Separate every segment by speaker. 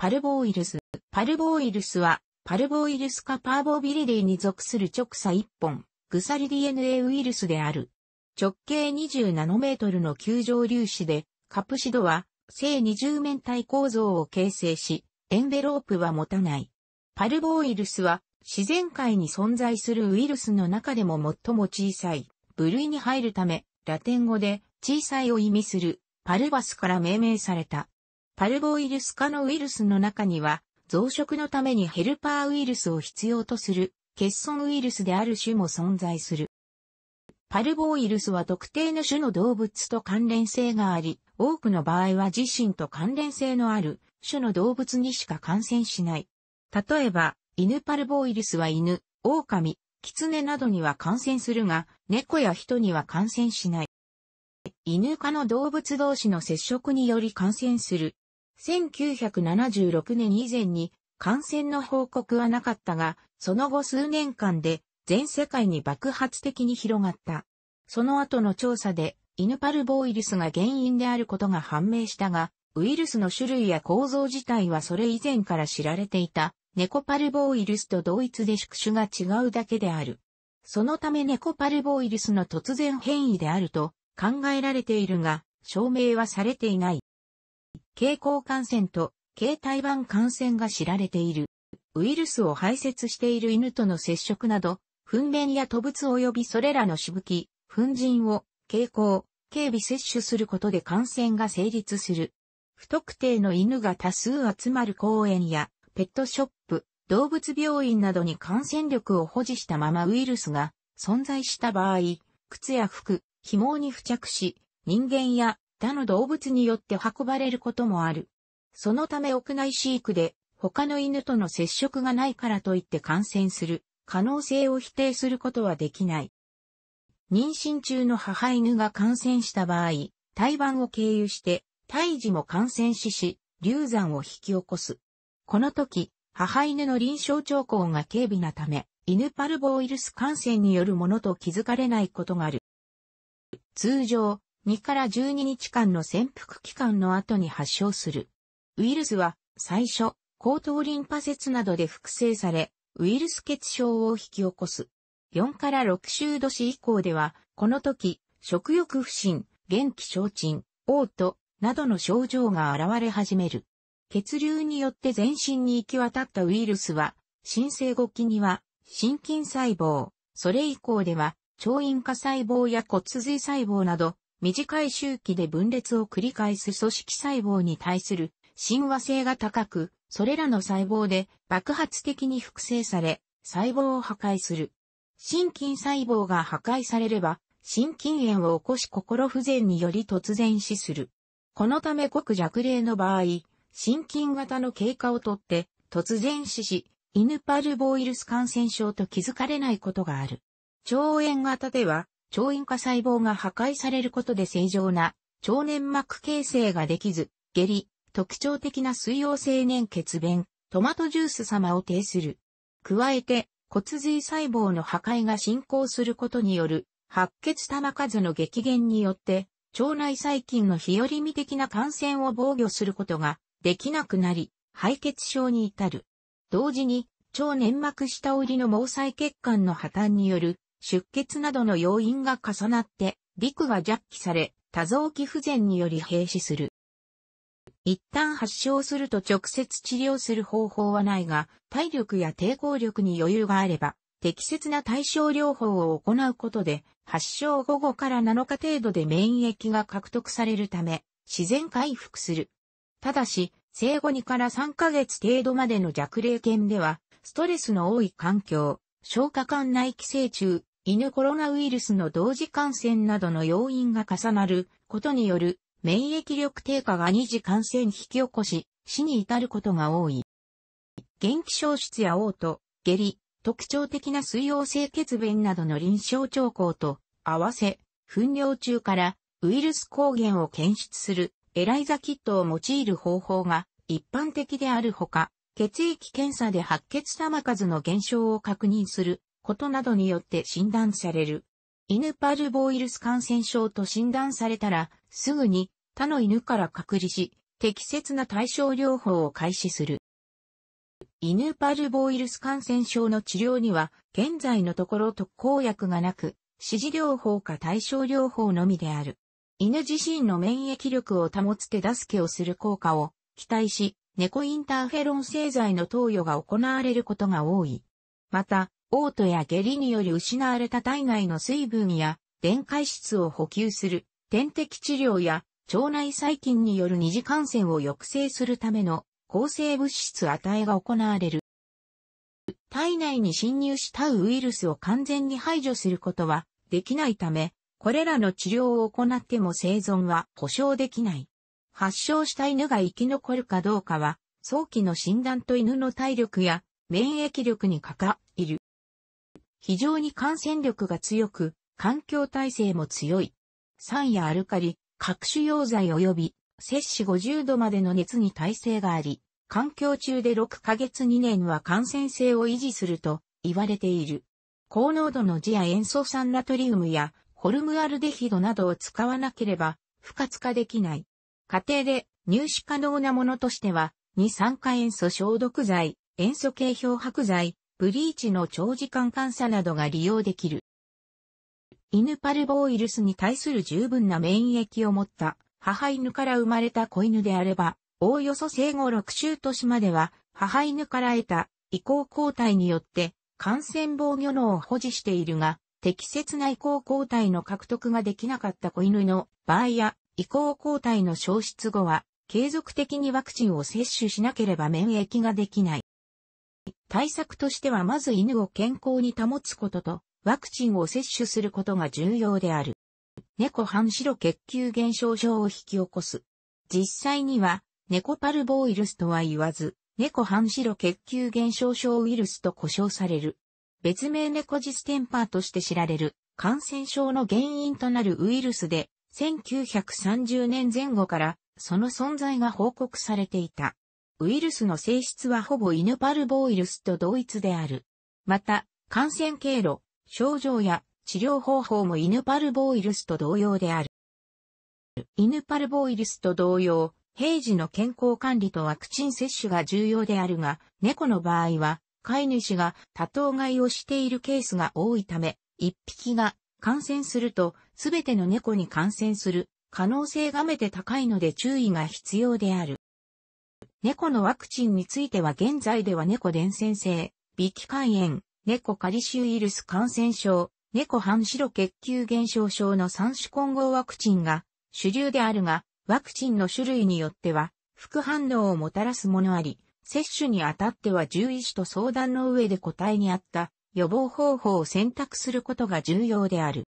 Speaker 1: パルボウイルス。パルボウイルスは、パルボウイルスかパーボビリディに属する直鎖1本、グサリ DNA ウイルスである。直径20ナノメートルの球状粒子で、カプシドは、正二重面体構造を形成し、エンベロープは持たない。パルボウイルスは、自然界に存在するウイルスの中でも最も小さい部類に入るため、ラテン語で小さいを意味するパルバスから命名された。パルボウイルス化のウイルスの中には、増殖のためにヘルパーウイルスを必要とする、欠損ウイルスである種も存在する。パルボウイルスは特定の種の動物と関連性があり、多くの場合は自身と関連性のある種の動物にしか感染しない。例えば、犬パルボウイルスは犬、狼、狐などには感染するが、猫や人には感染しない。犬科の動物同士の接触により感染する1976年以前に感染の報告はなかったが、その後数年間で全世界に爆発的に広がった。その後の調査で、イヌパルボウイルスが原因であることが判明したが、ウイルスの種類や構造自体はそれ以前から知られていた、ネコパルボウイルスと同一で宿主が違うだけである。そのためネコパルボウイルスの突然変異であると考えられているが、証明はされていない。蛍光感染と携帯版感染が知られている。ウイルスを排泄している犬との接触など、糞便や吐物及びそれらのしぶき、粉塵を、蛍光、警備摂取することで感染が成立する。不特定の犬が多数集まる公園や、ペットショップ、動物病院などに感染力を保持したままウイルスが存在した場合、靴や服、紐に付着し、人間や他の動物によって運ばれることもある。そのため屋内飼育で他の犬との接触がないからといって感染する可能性を否定することはできない。妊娠中の母犬が感染した場合、胎盤を経由して胎児も感染死し、流産を引き起こす。この時、母犬の臨床兆候が軽微なため、犬パルボウイルス感染によるものと気づかれないことがある。通常、2から12日間の潜伏期間の後に発症する。ウイルスは最初、高等リンパ節などで複製され、ウイルス血症を引き起こす。4から6週年以降では、この時、食欲不振、元気消沈、嘔吐などの症状が現れ始める。血流によって全身に行き渡ったウイルスは、新生後期には、心筋細胞、それ以降では、超音化細胞や骨髄細胞など、短い周期で分裂を繰り返す組織細胞に対する親和性が高く、それらの細胞で爆発的に複製され、細胞を破壊する。心筋細胞が破壊されれば、心筋炎を起こし心不全により突然死する。このためごく弱霊の場合、心筋型の経過をとって突然死し、イヌパルボウイルス感染症と気づかれないことがある。腸炎型では、腸塩化細胞が破壊されることで正常な腸粘膜形成ができず、下痢、特徴的な水溶性粘血便、トマトジュース様を呈する。加えて、骨髄細胞の破壊が進行することによる、白血玉数の激減によって、腸内細菌の日和見的な感染を防御することができなくなり、敗血症に至る。同時に、腸粘膜下折りの毛細血管の破綻による出血などの要因が重なって、陸が弱気され、多臓器不全により閉止する。一旦発症すると直接治療する方法はないが、体力や抵抗力に余裕があれば、適切な対症療法を行うことで、発症午後から7日程度で免疫が獲得されるため、自然回復する。ただし、生後2から3ヶ月程度までの弱霊犬では、ストレスの多い環境、消化管内寄生虫、犬コロナウイルスの同時感染などの要因が重なることによる免疫力低下が二次感染引き起こし、死に至ることが多い。元気消失や嘔吐、下痢、特徴的な水溶性血便などの臨床兆候と合わせ、糞尿中からウイルス抗原を検出するエライザキットを用いる方法が一般的であるほか、血液検査で白血玉数の減少を確認することなどによって診断される。犬パルボウイルス感染症と診断されたら、すぐに他の犬から隔離し、適切な対症療法を開始する。犬パルボウイルス感染症の治療には、現在のところ特効薬がなく、指示療法か対症療法のみである。犬自身の免疫力を保つ手助けをする効果を期待し、猫インターフェロン製剤の投与が行われることが多い。また、嘔吐や下痢により失われた体内の水分や電解質を補給する点滴治療や腸内細菌による二次感染を抑制するための抗生物質与えが行われる。体内に侵入したウイルスを完全に排除することはできないため、これらの治療を行っても生存は保証できない。発症した犬が生き残るかどうかは、早期の診断と犬の体力や免疫力にかかいる。非常に感染力が強く、環境耐性も強い。酸やアルカリ、各種溶剤及び、摂氏50度までの熱に耐性があり、環境中で6ヶ月2年は感染性を維持すると言われている。高濃度のジア塩素酸ナトリウムやホルムアルデヒドなどを使わなければ不活化できない。家庭で入手可能なものとしては、二酸化塩素消毒剤、塩素系漂白剤、ブリーチの長時間監査などが利用できる。犬パルボウイルスに対する十分な免疫を持った母犬から生まれた子犬であれば、おおよそ生後6週年までは母犬から得た移行抗体によって感染防御能を保持しているが、適切な移行抗体の獲得ができなかった子犬の場合や移行抗体の消失後は継続的にワクチンを接種しなければ免疫ができない。対策としてはまず犬を健康に保つことと、ワクチンを接種することが重要である。猫半白血球減少症を引き起こす。実際には、猫パルボウイルスとは言わず、猫半白血球減少症ウイルスと呼称される。別名猫ジステンパーとして知られる、感染症の原因となるウイルスで、1930年前後から、その存在が報告されていた。ウイルスの性質はほぼ犬パルボウイルスと同一である。また、感染経路、症状や治療方法も犬パルボウイルスと同様である。犬パルボウイルスと同様、平時の健康管理とワクチン接種が重要であるが、猫の場合は、飼い主が多頭飼いをしているケースが多いため、一匹が感染すると、すべての猫に感染する可能性がめて高いので注意が必要である。猫のワクチンについては現在では猫伝染性、微気管炎、猫カリシウイルス感染症、猫半白血球減少症の3種混合ワクチンが主流であるが、ワクチンの種類によっては副反応をもたらすものあり、接種にあたっては獣医師と相談の上で答えにあった予防方法を選択することが重要である。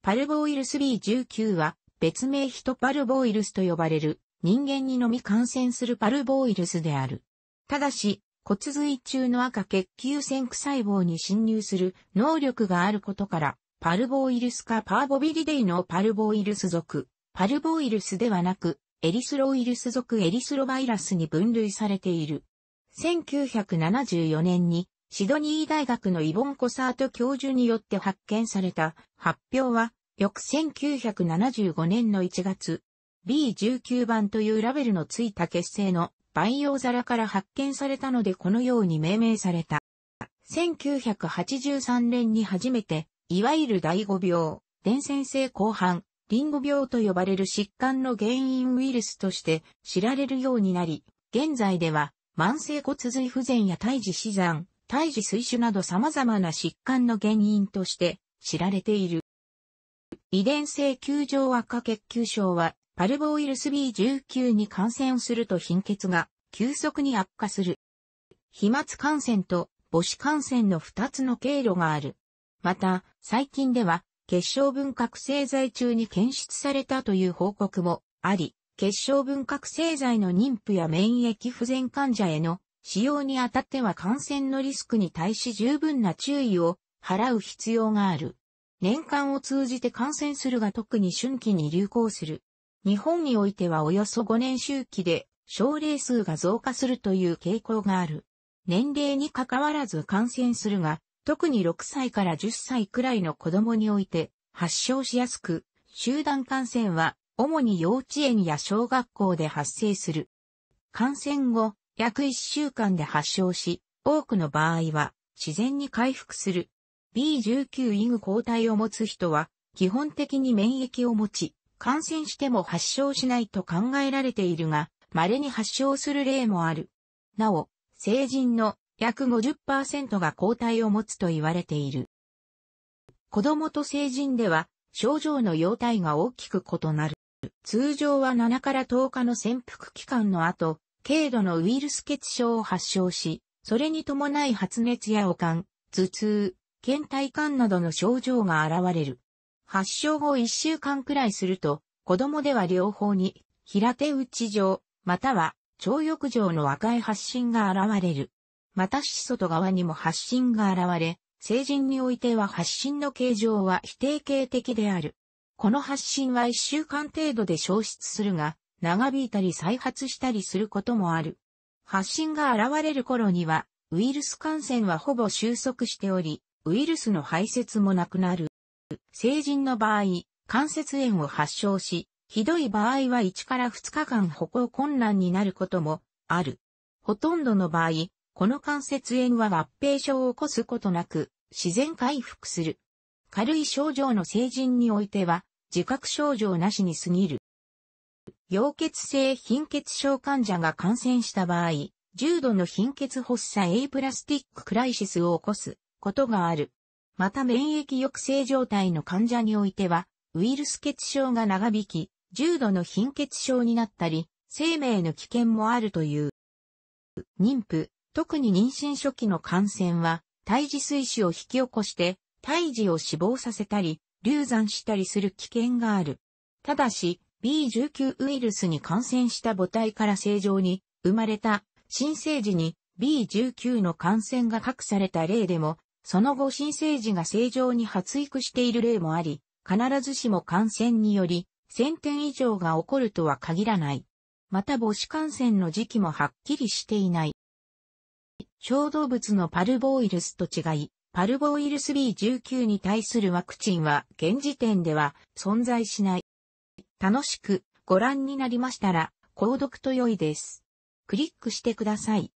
Speaker 1: パルボウイルス B19 は別名ヒトパルボウイルスと呼ばれる人間にのみ感染するパルボウイルスである。ただし、骨髄中の赤血球線区細胞に侵入する能力があることから、パルボウイルスかパーボビリデイのパルボウイルス属、パルボウイルスではなく、エリスロウイルス属エリスロバイラスに分類されている。1974年にシドニー大学のイボン・コサート教授によって発見された発表は、翌1975年の1月、B19 番というラベルのついた結成の培養皿から発見されたのでこのように命名された。1983年に初めて、いわゆる第5病、伝染性後半、リンゴ病と呼ばれる疾患の原因ウイルスとして知られるようになり、現在では慢性骨髄不全や胎児死産、胎児水腫など様々な疾患の原因として知られている。遺伝性球状悪化血球症はパルボウイルス B19 に感染すると貧血が急速に悪化する。飛沫感染と母子感染の2つの経路がある。また、最近では、結晶分隔製剤中に検出されたという報告もあり、結晶分隔製剤の妊婦や免疫不全患者への使用にあたっては感染のリスクに対し十分な注意を払う必要がある。年間を通じて感染するが特に春季に流行する。日本においてはおよそ5年周期で症例数が増加するという傾向がある。年齢に関わらず感染するが、特に6歳から10歳くらいの子供において発症しやすく、集団感染は主に幼稚園や小学校で発生する。感染後、約1週間で発症し、多くの場合は自然に回復する。B19 イグ抗体を持つ人は基本的に免疫を持ち、感染しても発症しないと考えられているが、稀に発症する例もある。なお、成人の約50%が抗体を持つと言われている。子供と成人では症状の容態が大きく異なる。通常は7から10日の潜伏期間の後、軽度のウイルス血症を発症し、それに伴い発熱や悪寒、頭痛、倦怠感などの症状が現れる。発症後1週間くらいすると、子供では両方に、平手打ち状、または、腸浴状の赤い発疹が現れる。またし外側にも発疹が現れ、成人においては発疹の形状は否定形的である。この発疹は1週間程度で消失するが、長引いたり再発したりすることもある。発疹が現れる頃には、ウイルス感染はほぼ収束しており、ウイルスの排泄もなくなる。成人の場合、関節炎を発症し、ひどい場合は1から2日間歩行困難になることもある。ほとんどの場合、この関節炎は合併症を起こすことなく、自然回復する。軽い症状の成人においては、自覚症状なしに過ぎる。溶血性貧血症患者が感染した場合、重度の貧血発作 A プラスティッククライシスを起こすことがある。また免疫抑制状態の患者においては、ウイルス血症が長引き、重度の貧血症になったり、生命の危険もあるという。妊婦、特に妊娠初期の感染は、胎児水死を引き起こして、胎児を死亡させたり、流産したりする危険がある。ただし、B19 ウイルスに感染した母体から正常に生まれた新生児に B19 の感染が隠された例でもその後新生児が正常に発育している例もあり、必ずしも感染により、1000点以上が起こるとは限らない。また母子感染の時期もはっきりしていない。小動物のパルボウイルスと違い、パルボウイルス B19 に対するワクチンは現時点では存在しない。楽しくご覧になりましたら、購読と良いです。クリックしてください。